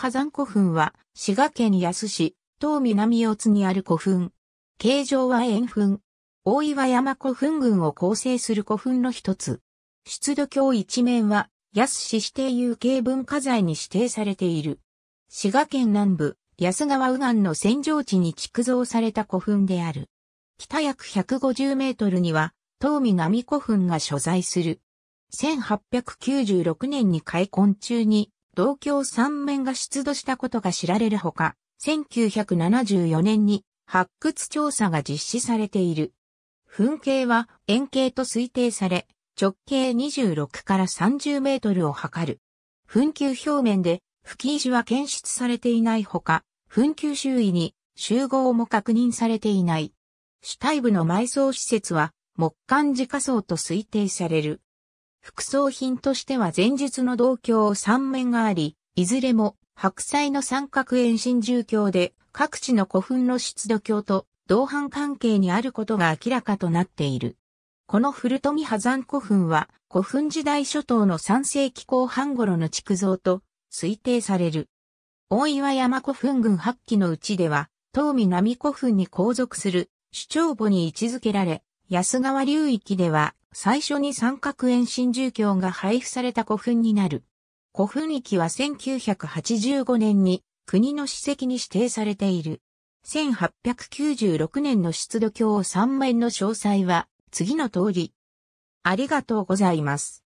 波山古墳は、滋賀県安市、東南四つにある古墳。形状は円墳。大岩山古墳群を構成する古墳の一つ。出土橋一面は、安市指定有形文化財に指定されている。滋賀県南部、安川右岸の戦場地に築造された古墳である。北約150メートルには、東南古墳が所在する。1896年に開墾中に東京三面が出土したことが知られるほか、1974年に発掘調査が実施されている。噴景は円形と推定され、直径26から30メートルを測る。噴球表面で吹石は検出されていないほか、噴球周囲に集合も確認されていない。主体部の埋葬施設は木管自家層と推定される。副葬品としては前述の銅鏡三面があり、いずれも白菜の三角円真住鏡で各地の古墳の出土鏡と同伴関係にあることが明らかとなっている。この古富波山古墳は古墳時代初頭の3世紀後半頃の築造と推定される。大岩山古墳群八基のうちでは、東南古墳に後続する主張墓に位置づけられ、安川流域では最初に三角円新住居が配布された古墳になる。古墳域は1985年に国の史跡に指定されている。1896年の出土教3面の詳細は次の通り。ありがとうございます。